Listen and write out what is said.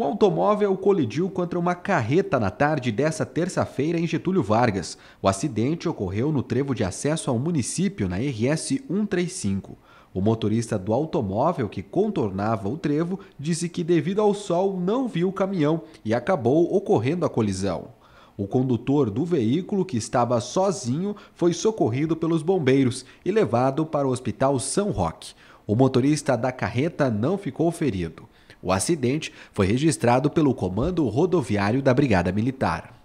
Um automóvel colidiu contra uma carreta na tarde dessa terça-feira em Getúlio Vargas. O acidente ocorreu no trevo de acesso ao município, na RS 135. O motorista do automóvel que contornava o trevo disse que, devido ao sol, não viu o caminhão e acabou ocorrendo a colisão. O condutor do veículo, que estava sozinho, foi socorrido pelos bombeiros e levado para o Hospital São Roque. O motorista da carreta não ficou ferido. O acidente foi registrado pelo Comando Rodoviário da Brigada Militar.